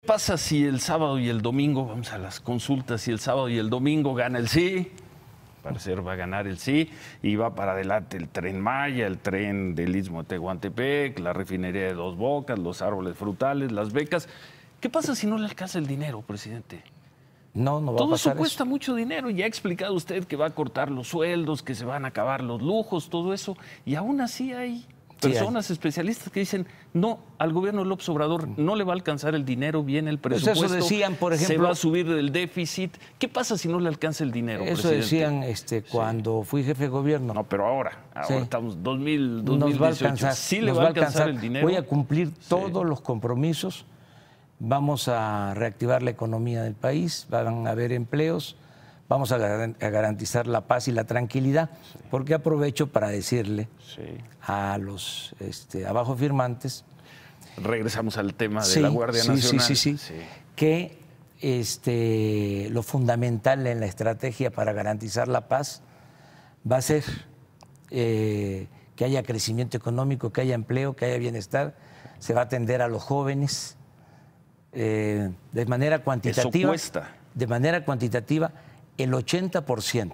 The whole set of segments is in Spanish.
¿Qué pasa si el sábado y el domingo, vamos a las consultas, si el sábado y el domingo gana el sí? Parecer va a ganar el sí y va para adelante el tren Maya, el tren del Istmo de Tehuantepec, la refinería de Dos Bocas, los árboles frutales, las becas. ¿Qué pasa si no le alcanza el dinero, presidente? No, no va todo a pasar eso cuesta mucho dinero. Ya ha explicado usted que va a cortar los sueldos, que se van a acabar los lujos, todo eso. Y aún así hay personas especialistas que dicen, no, al gobierno López Obrador mm. no le va a alcanzar el dinero, viene el pues presupuesto. eso decían, por ejemplo. Se va a subir el déficit. ¿Qué pasa si no le alcanza el dinero? Eso decían este, cuando fui jefe de gobierno. No, pero ahora, ahora estamos 2000, 2018. va a alcanzar, sí le va, a alcanzar, el dinero. Voy a cumplir todos los compromisos. Vamos a reactivar la economía del país, van a haber empleos vamos a garantizar la paz y la tranquilidad, porque aprovecho para decirle a los este, abajo firmantes. Regresamos al tema de la Guardia Nacional. Sí, sí, sí, Que este, lo fundamental en la estrategia para garantizar la paz va a ser eh, que haya crecimiento económico, que haya empleo, que haya bienestar, se va a atender a los jóvenes eh, de manera cuantitativa. De manera cuantitativa el 80%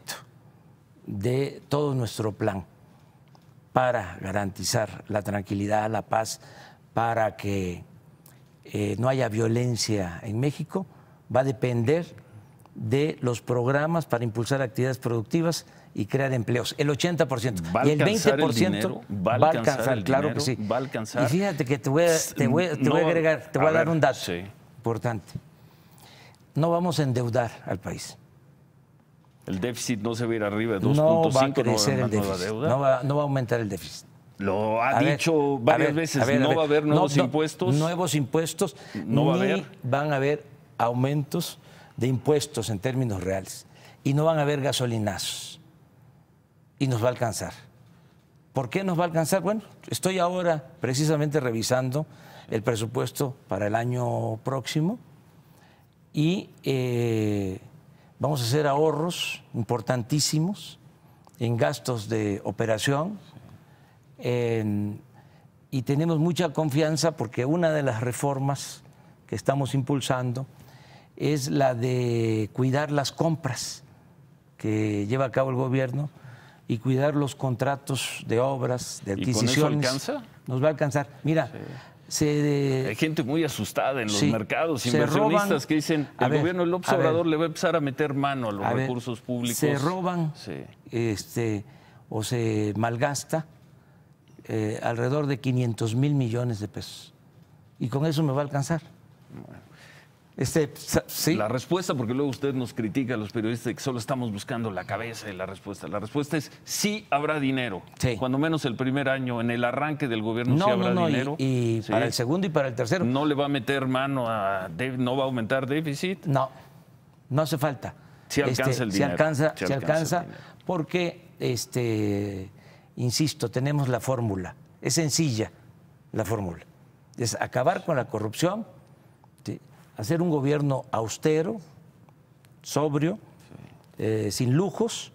de todo nuestro plan para garantizar la tranquilidad, la paz, para que eh, no haya violencia en México, va a depender de los programas para impulsar actividades productivas y crear empleos. El 80%. ¿Va y el 20% va, a alcanzar, claro que sí. Y fíjate que te voy a, agregar, te voy a, dar un dato importante. No vamos a endeudar al país el déficit no se va a ir arriba de 2.5. No va a crecer el déficit. No, va, a aumentar el déficit. Lo ha dicho varias veces. no va a haber nuevos impuestos. nuevos impuestos. No va ni a haber. Van a haber aumentos de impuestos en términos reales. Y no van a haber gasolinazos. Y nos va a alcanzar. ¿Por qué nos va a alcanzar? Bueno, estoy ahora precisamente revisando el presupuesto para el año próximo y. Eh, Vamos a hacer ahorros importantísimos en gastos de operación y tenemos mucha confianza porque una de las reformas que estamos impulsando es la de cuidar las compras que lleva a cabo el gobierno y cuidar los contratos de obras, de adquisiciones. ¿Nos alcanza? Nos va a alcanzar. Mira, hay gente muy asustada en los mercados, inversionistas que dicen, el gobierno del observador le va a empezar a meter mano a los recursos públicos. Se roban este, o se malgasta eh, alrededor de 500 mil millones de pesos. Y con eso me va a alcanzar. Este, la respuesta, porque luego usted nos critica a los periodistas que solo estamos buscando la cabeza y la respuesta. La respuesta es sí habrá dinero. Cuando menos el primer año, en el arranque del gobierno, sí habrá no, no. dinero. Y, para el segundo y para el tercero. No le va a meter mano a. No va a aumentar déficit. No, no hace falta. Si este, alcanza el dinero. Se alcanza, porque, este, insisto, tenemos la fórmula. Es sencilla la fórmula. Es acabar con la corrupción hacer un gobierno austero, sobrio, eh, sin lujos.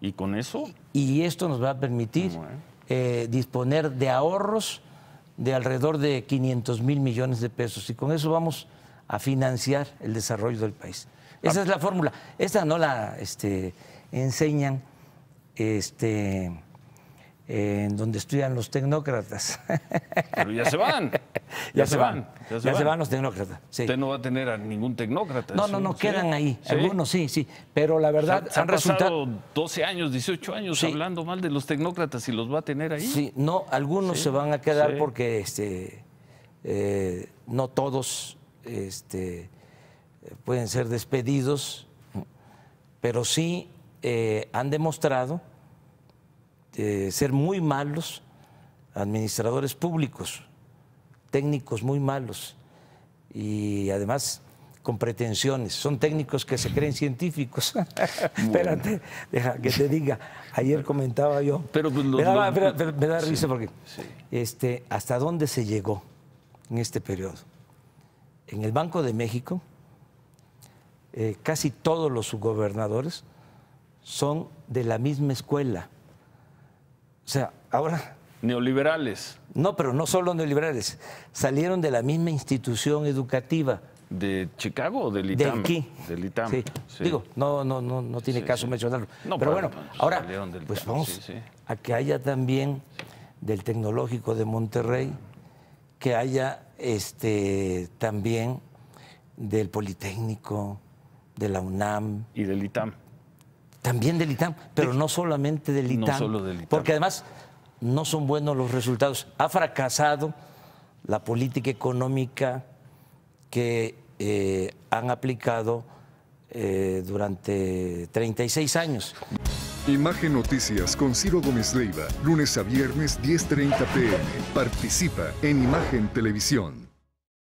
¿Y con eso? Y esto nos va a permitir eh, disponer de ahorros de alrededor de 500 mil millones de pesos y con eso vamos a financiar el desarrollo del país. Esa ah. es la fórmula. Esta no la este, enseñan este, en donde estudian los tecnócratas. Pero ya se van. ya, se van. Ya, se, van. los tecnócratas. Usted no va a tener a ningún tecnócrata. No, no, no, quedan ahí. Algunos sí, sí. Pero la verdad han, resultado... 12 años, 18 años hablando mal de los tecnócratas y los va a tener ahí. Sí, no, algunos se van a quedar porque este, eh, no todos este, pueden ser despedidos, pero sí eh, han demostrado eh, ser muy malos administradores públicos técnicos muy malos y además con pretensiones. Son técnicos que se creen científicos. Espérate, deja que te diga. Ayer comentaba yo. Pero pues me, da, me, risa porque Este, hasta dónde se llegó en este periodo. En el Banco de México, eh, casi todos los subgobernadores son de la misma escuela. O sea, ahora Neoliberales. No, pero no solo neoliberales. Salieron de la misma institución educativa. ¿De Chicago o del ITAM? Del aquí. ITAM. Sí. Digo, no, no, no, no tiene caso mencionarlo. No, pero bueno, pues, ahora, pues vamos a que haya también del Tecnológico de Monterrey, que haya este también del Politécnico, de la UNAM. Y del ITAM. También del ITAM, pero no solamente del ITAM. No solo del ITAM. Porque además no son buenos los resultados. Ha fracasado la política económica que eh, han aplicado eh, durante 36 años. Imagen Noticias con Ciro Gómez Leiva, lunes a viernes 10.30 pm. Participa en Imagen Televisión.